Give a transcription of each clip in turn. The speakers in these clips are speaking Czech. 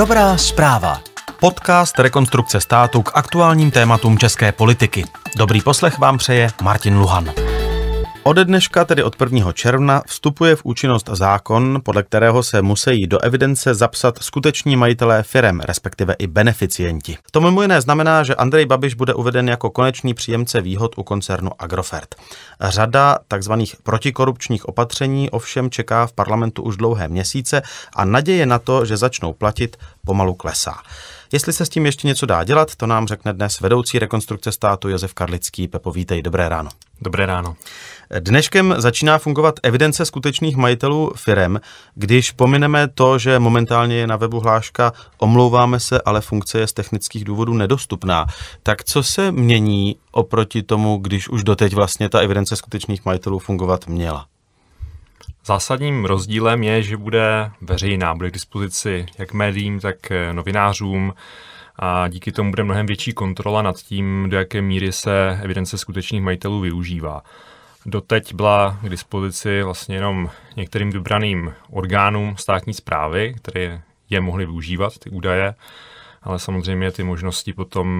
Dobrá zpráva. Podcast Rekonstrukce státu k aktuálním tématům české politiky. Dobrý poslech vám přeje Martin Luhan. Ode dneška, tedy od 1. června, vstupuje v účinnost zákon, podle kterého se musí do evidence zapsat skuteční majitelé firem, respektive i beneficienti. To mimo jiné znamená, že Andrej Babiš bude uveden jako konečný příjemce výhod u koncernu Agrofert. Řada tzv. protikorupčních opatření ovšem čeká v parlamentu už dlouhé měsíce a naděje na to, že začnou platit, pomalu klesá. Jestli se s tím ještě něco dá dělat, to nám řekne dnes vedoucí rekonstrukce státu Josef Karlický. Pepo, vítej, dobré ráno. Dobré ráno. Dneškem začíná fungovat evidence skutečných majitelů firem. Když pomineme to, že momentálně je na webu hláška omlouváme se, ale funkce je z technických důvodů nedostupná, tak co se mění oproti tomu, když už doteď vlastně ta evidence skutečných majitelů fungovat měla? Zásadním rozdílem je, že bude veřejná, bude k dispozici jak médiím, tak eh, novinářům a díky tomu bude mnohem větší kontrola nad tím, do jaké míry se evidence skutečných majitelů využívá. Doteď byla k dispozici vlastně jenom některým vybraným orgánům státní zprávy, které je mohly využívat, ty údaje, ale samozřejmě ty možnosti potom,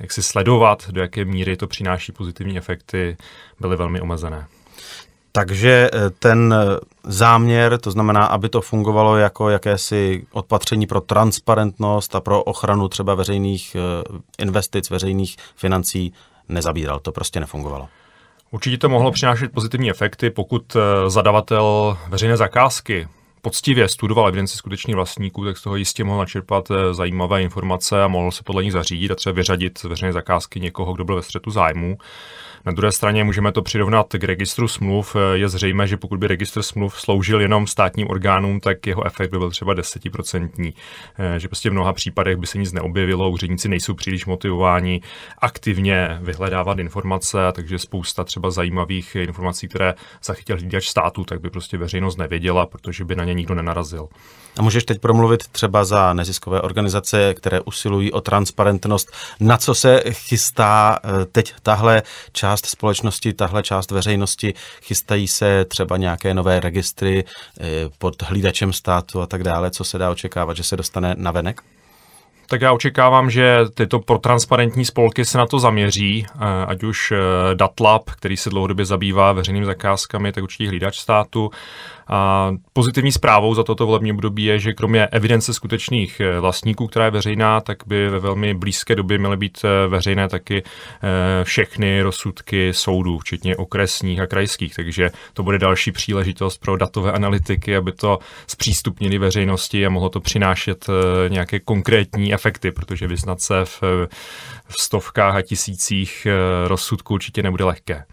jak si sledovat, do jaké míry to přináší pozitivní efekty, byly velmi omezené. Takže eh, ten eh, záměr, to znamená, aby to fungovalo jako jakési odpatření pro transparentnost a pro ochranu třeba veřejných eh, investic, veřejných financí, nezabíral. To prostě nefungovalo. Určitě to mohlo přinášet pozitivní efekty, pokud zadavatel veřejné zakázky poctivě studoval evidenci skutečných vlastníků, tak z toho jistě mohl načerpat eh, zajímavé informace a mohl se podle ní zařídit a třeba vyřadit z veřejné zakázky někoho, kdo byl ve střetu zájmu. Na druhé straně můžeme to přirovnat k registru smluv. Eh, je zřejmé, že pokud by registr smluv sloužil jenom státním orgánům, tak jeho efekt by byl třeba desetiprocentní. Eh, že prostě v mnoha případech by se nic neobjevilo, úředníci nejsou příliš motivováni aktivně vyhledávat informace, takže spousta třeba zajímavých informací, které zachytil hlídač státu, tak by prostě veřejnost nevěděla, protože by na ně nikdo nenarazil. A můžeš teď promluvit třeba za neziskové organizace, které usilují o transparentnost. Na co se chystá eh, teď tahle část společnosti, tahle část veřejnosti? Chystají se třeba nějaké nové registry eh, pod hlídačem státu a tak dále? Co se dá očekávat, že se dostane na venek? Tak já očekávám, že tyto protransparentní spolky se na to zaměří, eh, ať už eh, Datlab, který se dlouhodobě zabývá veřejnými zakázkami, tak určitě hlídač státu. A pozitivní zprávou za toto volební období je, že kromě evidence skutečných eh, vlastníků, která je veřejná, tak by ve velmi blízké době měly být veřejné taky všechny rozsudky soudů, včetně okresních a krajských. Takže to bude další příležitost pro datové analytiky, aby to zpřístupnili veřejnosti a mohlo to přinášet nějaké konkrétní a efekty, protože vyznat se v, v stovkách a tisících eh, rozsudků určitě nebude lehké.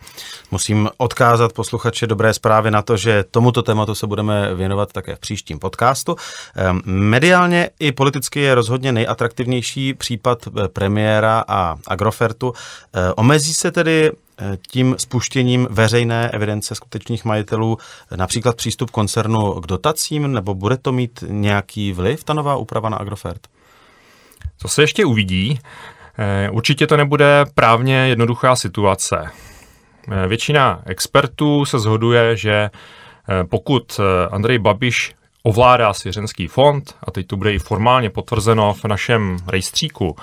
Musím odkázat posluchače dobré zprávy na to, že tomuto tématu se budeme věnovat také v příštím podcastu. Ehm, mediálně i politicky je rozhodně nejatraktivnější případ eh, premiéra a Agrofertu. Eh, omezí se tedy tím spuštěním veřejné evidence skutečných majitelů například přístup koncernu k dotacím, nebo bude to mít nějaký vliv, ta nová úprava na Agrofert? To se ještě uvidí. Eh, určitě to nebude právně jednoduchá situace. Eh, většina expertů se zhoduje, že eh, pokud Andrej Babiš ovládá svěřenský fond, a teď to bude i formálně potvrzeno v našem rejstříku,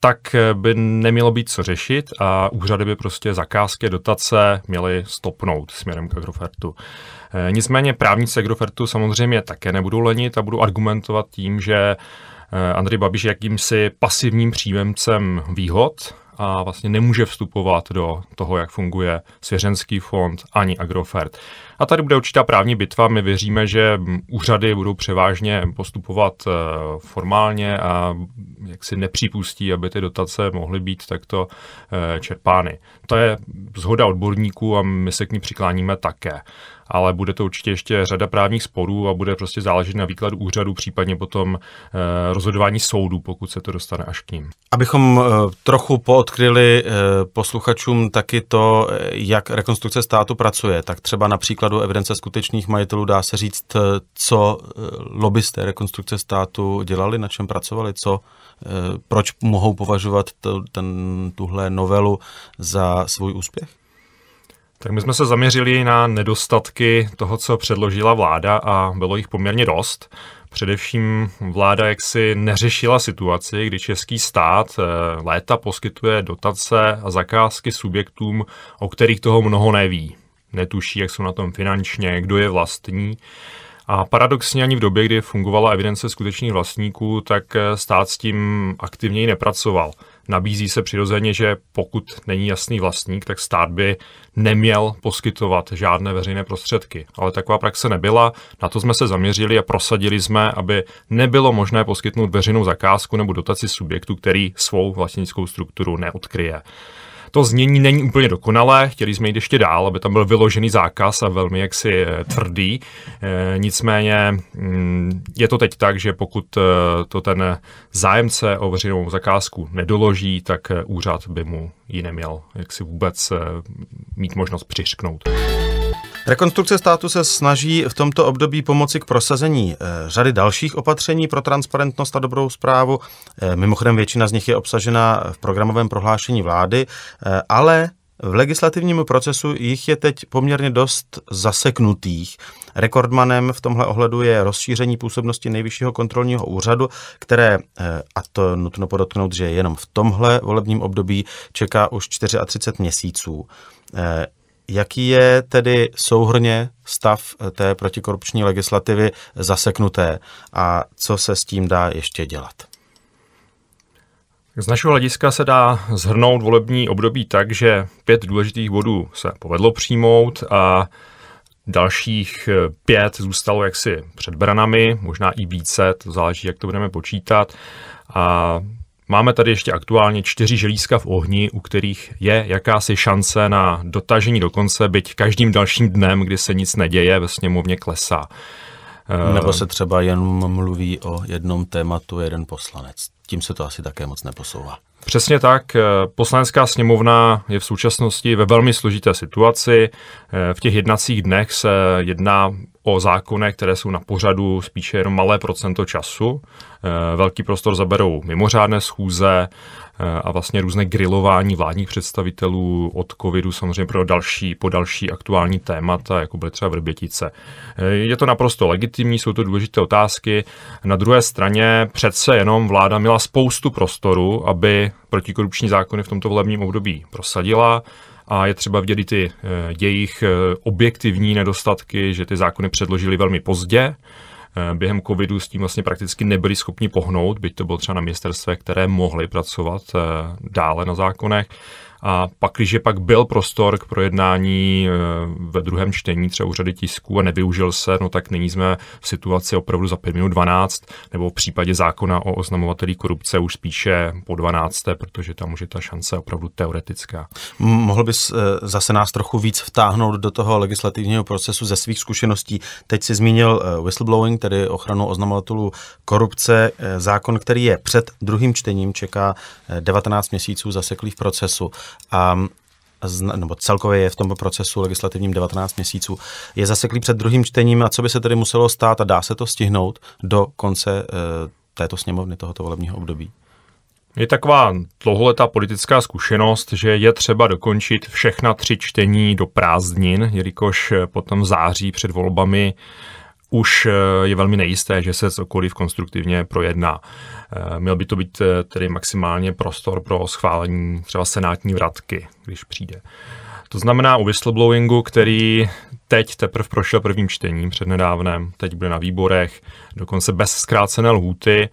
tak by nemělo být co řešit a úřady by prostě zakázky a dotace měly stopnout směrem k Agrofertu. Nicméně právníci Agrofertu samozřejmě také nebudou lenit a budou argumentovat tím, že Eh, Andrej Babiš jakýmsi pasivním příjemcem výhod a vlastně nemůže vstupovat do toho, jak funguje svěřenský fond ani Agrofert. A tady bude určitá právní bitva. My věříme, že úřady budou převážně postupovat eh, formálně a jak si nepřipustí, aby ty dotace mohly být takto eh, čerpány. To je zhoda odborníků a my se k ní přikláníme také ale bude to určitě ještě řada právních sporů a bude prostě záležet na výkladu úřadu, případně potom eh, rozhodování soudu, pokud se to dostane až k ním. Abychom eh, trochu poodkryli eh, posluchačům taky to, jak rekonstrukce státu pracuje, tak třeba na příkladu evidence skutečných majitelů dá se říct, co lobbysté rekonstrukce státu dělali, na čem pracovali, co, proč mohou považovat ten, tuhle novelu za svůj úspěch? Tak my jsme se zaměřili na nedostatky toho, co předložila vláda a bylo jich poměrně dost. Především vláda jaksi neřešila situaci, kdy český stát eh, léta poskytuje dotace a zakázky subjektům, o kterých toho mnoho neví. Netuší, jak jsou na tom finančně, kdo je vlastní. A paradoxně ani v době, kdy fungovala evidence skutečných vlastníků, tak eh, stát s tím aktivněji nepracoval. Nabízí se přirozeně, že pokud není jasný vlastník, tak stát by neměl poskytovat žádné veřejné prostředky. Ale taková praxe nebyla, na to jsme se zaměřili a prosadili jsme, aby nebylo možné poskytnout veřejnou zakázku nebo dotaci subjektu, který svou vlastnickou strukturu neodkryje. To znění není úplně dokonalé, chtěli jsme jít ještě dál, aby tam byl vyložený zákaz a velmi jaksi eh, tvrdý. Eh, nicméně mm, je to teď tak, že pokud eh, to ten zájemce o veřejnou zakázku nedoloží, tak úřad by mu ji neměl jaksi vůbec mít možnost přiřknout. Rekonstrukce státu se snaží v tomto období pomoci k prosazení eh, řady dalších opatření pro transparentnost a dobrou zprávu. Eh, mimochodem většina z nich je obsažena v programovém prohlášení vlády, eh, ale v legislativním procesu jich je teď poměrně dost zaseknutých. Rekordmanem v tomhle ohledu je rozšíření působnosti Nejvyššího kontrolního úřadu, které, a to nutno podotknout, že jenom v tomhle volebním období čeká už 34 měsíců. Jaký je tedy souhrně stav eh, té protikorupční legislativy zaseknuté a co se s tím dá ještě dělat? Z našeho hlediska se dá zhrnout volební období tak, že pět důležitých bodů se povedlo přijmout a dalších eh, pět zůstalo jaksi před branami, možná i více, to záleží, jak to budeme počítat. A Máme tady ještě aktuálně čtyři želízka v ohni, u kterých je jakási šance na dotažení do konce, byť každým dalším dnem, kdy se nic neděje, ve sněmovně klesá. Eh, Nebo se třeba jenom mluví o jednom tématu jeden poslanec. Tím se to asi také moc neposouvá. Přesně tak. Eh, Poslanecká sněmovna je v současnosti ve velmi složité situaci. Eh, v těch jednacích dnech se jedná o zákony, které jsou na pořadu spíše jenom malé procento času. Eh, Velký prostor zaberou mimořádné schůze a vlastně různé grilování vládních představitelů od covidu samozřejmě pro další, po další aktuální témata, jako byly třeba Vrbětice. Je to naprosto legitimní, jsou to důležité otázky. Na druhé straně přece jenom vláda měla spoustu prostoru, aby protikorupční zákony v tomto volebním období prosadila a je třeba vidět i ty eh, jejich eh, objektivní nedostatky, že ty zákony předložili velmi pozdě, eh, během covidu s tím vlastně prakticky nebyli schopni pohnout, byť to bylo třeba na ministerstve, které mohly pracovat dále na zákonech. A pak, když pak byl prostor k projednání eh, ve druhém čtení třeba řady tisků a nevyužil se, no tak nyní jsme v situaci opravdu za 5 minut 12, nebo v případě zákona o oznamovatelích korupce už spíše po 12, protože tam už je ta šance opravdu teoretická. Mohl bys eh, zase nás trochu víc vtáhnout do toho legislativního procesu ze svých zkušeností. Teď si zmínil eh, whistleblowing, tedy ochranu oznamovatelů korupce, zákon, který je před druhým čtením, čeká 19 měsíců zaseklý v procesu a nebo celkově je v tom procesu legislativním 19 měsíců, je zaseklý před druhým čtením a co by se tedy muselo stát a dá se to stihnout do konce e, této sněmovny, tohoto volebního období? Je taková dlouholetá politická zkušenost, že je třeba dokončit všechna tři čtení do prázdnin, jelikož eh, potom září před volbami už eh, je velmi nejisté, že se cokoliv konstruktivně projedná. Eh, měl by to být eh, tedy maximálně prostor pro schválení třeba senátní vratky, když přijde. To znamená u whistleblowingu, který teď teprve prošel prvním čtením přednedávnem, teď bude na výborech, dokonce bez zkrácené lhůty,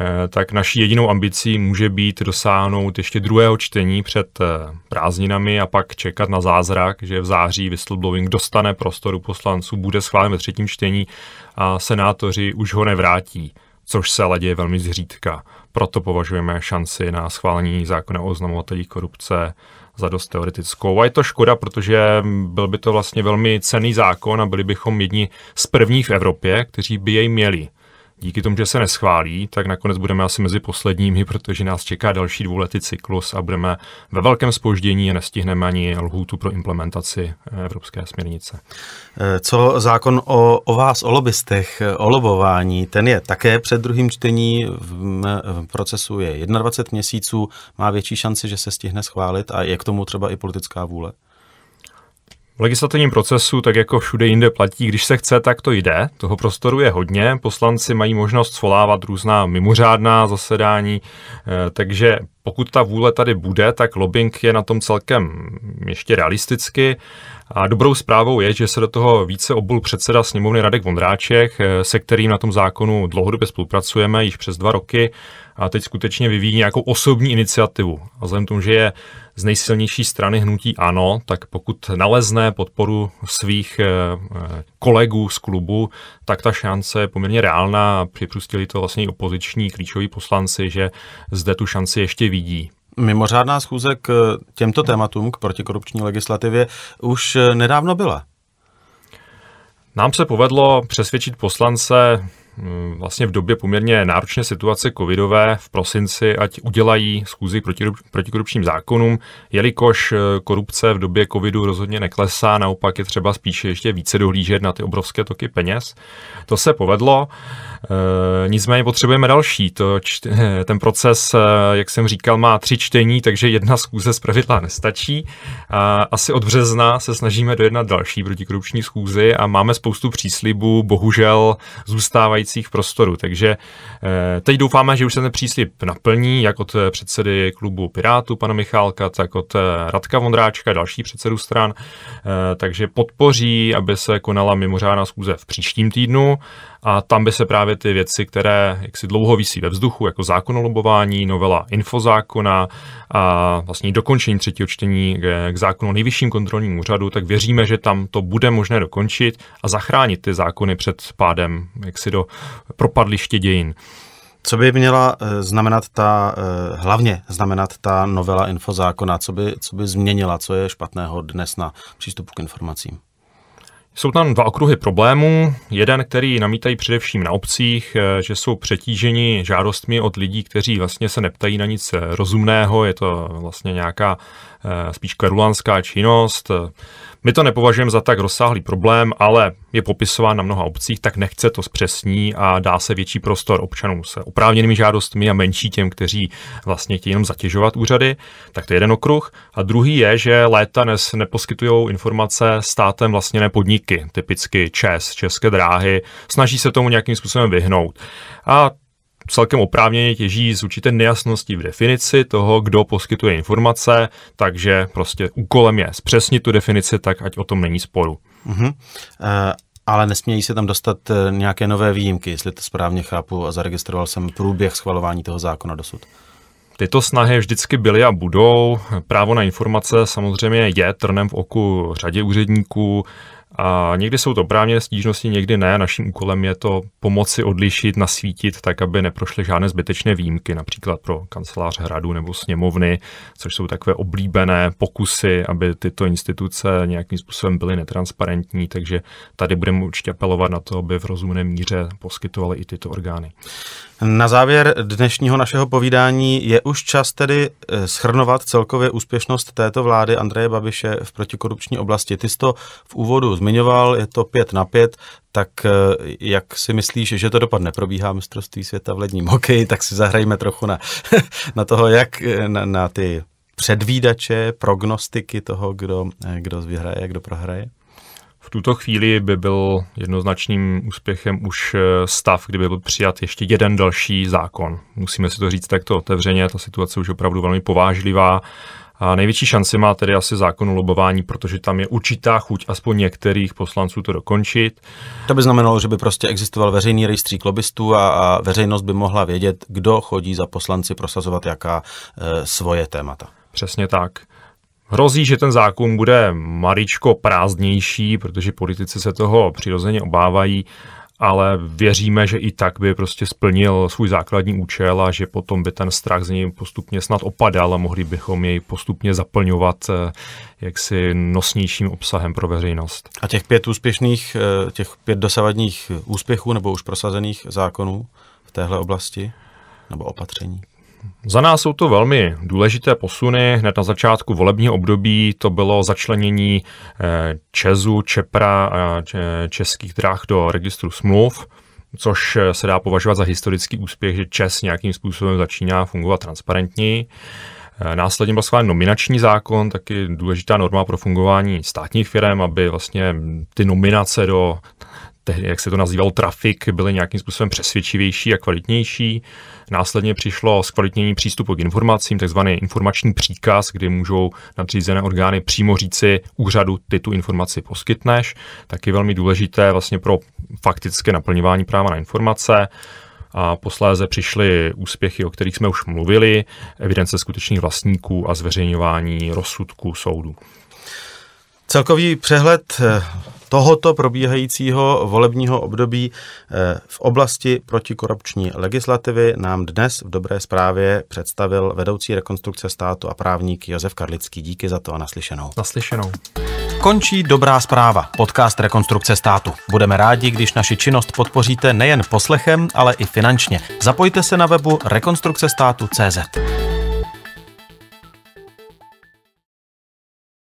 Eh, tak naší jedinou ambicí může být dosáhnout ještě druhého čtení před eh, prázdninami a pak čekat na zázrak, že v září whistleblowing dostane prostoru poslanců, bude schválen ve třetím čtení a senátoři už ho nevrátí což se ale děje velmi zřídka. Proto považujeme šanci na schválení zákona o oznamovatelí korupce za dost teoretickou. A je to škoda, protože byl by to vlastně velmi cený zákon a byli bychom jedni z prvních v Evropě, kteří by jej měli díky tomu, že se neschválí, tak nakonec budeme asi mezi posledními, protože nás čeká další dvouletý cyklus a budeme ve velkém spoždění a nestihneme ani lhůtu pro implementaci eh, evropské směrnice. Eh, co zákon o, o vás, o lobbystech, o lobování, ten je také před druhým čtení, v, v procesu je 21 měsíců, má větší šanci, že se stihne schválit a je k tomu třeba i politická vůle? V legislativním procesu, tak jako všude jinde platí, když se chce, tak to jde. Toho prostoru je hodně. Poslanci mají možnost svolávat různá mimořádná zasedání, eh, takže pokud ta vůle tady bude, tak lobbying je na tom celkem ještě realisticky. A dobrou zprávou je, že se do toho více obul předseda sněmovny Radek Vondráček, eh, se kterým na tom zákonu dlouhodobě spolupracujeme již přes dva roky a teď skutečně vyvíjí nějakou osobní iniciativu. A vzhledem tomu, že je z nejsilnější strany hnutí ANO, tak pokud nalezne podporu svých eh, eh, kolegů z klubu, tak ta šance je poměrně reálná a připustili to vlastně i opoziční klíčoví poslanci, že zde tu šanci ještě vidí. Mimořádná schůze k eh, těmto tématům, k protikorupční legislativě, už nedávno byla. Nám se povedlo přesvědčit poslance Mm, vlastně v době poměrně náročné situace covidové v prosinci, ať udělají schůzi proti, korupčním zákonům, jelikož eh, korupce v době covidu rozhodně neklesá, naopak je třeba spíše ještě více dohlížet na ty obrovské toky peněz. To se povedlo, eh, nicméně potřebujeme další. To, ten proces, eh, jak jsem říkal, má tři čtení, takže jedna schůze z pravidla nestačí. Asi od března se snažíme dojednat další protikorupční schůzi a máme spoustu příslibů, bohužel zůstávají stávajících prostorů. Takže eh, teď doufáme, že už se ten příslip naplní, jak od eh, předsedy klubu Pirátů, pana Michálka, tak od eh, Radka Vondráčka, další předsedů stran. Takže podpoří, aby se konala mimořádná schůze v příštím týdnu a tam by se právě ty věci, které jaksi dlouho visí ve vzduchu, jako zákon o lobování, novela infozákona, a vlastně dokončení třetího čtení k zákonu o nejvyšším kontrolním úřadu, tak věříme, že tam to bude možné dokončit a zachránit ty zákony před pádem si do propadliště dějin. Co by měla eh, znamenat ta, eh, hlavně znamenat ta novela infozákona, co by, co by změnila, co je špatného dnes na přístupu k informacím? Jsou tam dva okruhy problémů. Jeden, který namítají především na obcích, eh, že jsou přetíženi žádostmi od lidí, kteří vlastně se neptají na nic eh, rozumného, je to vlastně nějaká eh, spíš kerulanská činnost, my to nepovažujeme za tak rozsáhlý problém, ale je popisován na mnoha obcích, tak nechce to zpřesní a dá se větší prostor občanům se oprávněnými žádostmi a menší těm, kteří vlastně chtějí jenom zatěžovat úřady. Tak to je jeden okruh. A druhý je, že léta dnes neposkytují informace státem vlastněné podniky, typicky ČES, České dráhy, snaží se tomu nějakým způsobem vyhnout. A celkem oprávněně těží z určité nejasnosti v definici toho, kdo poskytuje informace, takže prostě úkolem je zpřesnit tu definici tak, ať o tom není sporu. Uh-huh. Uh, ale nesmějí se tam dostat eh, nějaké nové výjimky, jestli to správně chápu a zaregistroval jsem průběh schvalování toho zákona dosud. Tyto snahy vždycky byly a budou. Právo na informace samozřejmě je trnem v oku řadě úředníků. A někdy jsou to právě stížnosti, někdy ne. Naším úkolem je to pomoci odlišit, nasvítit tak, aby neprošly žádné zbytečné výjimky, například pro kancelář hradu nebo sněmovny, což jsou takové oblíbené pokusy, aby tyto instituce nějakým způsobem byly netransparentní. Takže tady budeme určitě apelovat na to, aby v rozumné míře poskytovaly i tyto orgány. Na závěr dnešního našeho povídání je už čas tedy eh, schrnovat celkově úspěšnost této vlády Andreje Babiše v protikorupční oblasti. Ty jsi to v úvodu zmiňoval, je to pět na pět, tak eh, jak si myslíš, že to dopadne? Probíhá mistrovství světa v ledním hokeji, tak si zahrajme trochu na, na toho, jak eh, na, na ty předvídače, prognostiky toho, kdo, kdo vyhraje, kdo prohraje. V tuto chvíli by byl jednoznačným úspěchem už eh, stav, kdyby byl přijat ještě jeden další zákon. Musíme si to říct takto otevřeně, ta situace už opravdu velmi povážlivá. A největší šanci má tedy asi zákon o lobování, protože tam je určitá chuť aspoň některých poslanců to dokončit. To by znamenalo, že by prostě existoval veřejný rejstřík lobbystů a, a veřejnost by mohla vědět, kdo chodí za poslanci prosazovat jaká e, svoje témata. Přesně tak. Hrozí, že ten zákon bude maličko prázdnější, protože politici se toho přirozeně obávají, ale věříme, že i tak by prostě splnil svůj základní účel a že potom by ten strach z něj postupně snad opadal a mohli bychom jej postupně zaplňovat eh, jaksi nosnějším obsahem pro veřejnost. A těch pět úspěšných, eh, těch pět dosavadních úspěchů nebo už prosazených zákonů v téhle oblasti nebo opatření? Za nás jsou to velmi důležité posuny. Hned na začátku volebního období to bylo začlenění eh, Česu, Čepra a eh, českých dráh do registru smluv což eh, se dá považovat za historický úspěch, že Čes nějakým způsobem začíná fungovat transparentněji. Následně byl schválen nominační zákon, taky důležitá norma pro fungování státních firm, aby vlastně ty nominace do, jak se to nazývalo, trafik, byly nějakým způsobem přesvědčivější a kvalitnější. Následně přišlo zkvalitnění přístupu k informacím, takzvaný informační příkaz, kdy můžou nadřízené orgány přímo říci úřadu, ty tu informaci poskytneš. Taky velmi důležité vlastně pro faktické naplňování práva na informace a posléze přišly úspěchy, o kterých jsme už mluvili, evidence skutečných vlastníků a zveřejňování rozsudků soudu. Celkový přehled eh, tohoto probíhajícího volebního období eh, v oblasti protikorupční legislativy nám dnes v dobré zprávě představil vedoucí rekonstrukce státu a právník Josef Karlický. Díky za to a naslyšenou. Naslyšenou. Končí dobrá zpráva, podcast Rekonstrukce státu. Budeme rádi, když naši činnost podpoříte nejen poslechem, ale i finančně. Zapojte se na webu rekonstrukcestátu.cz.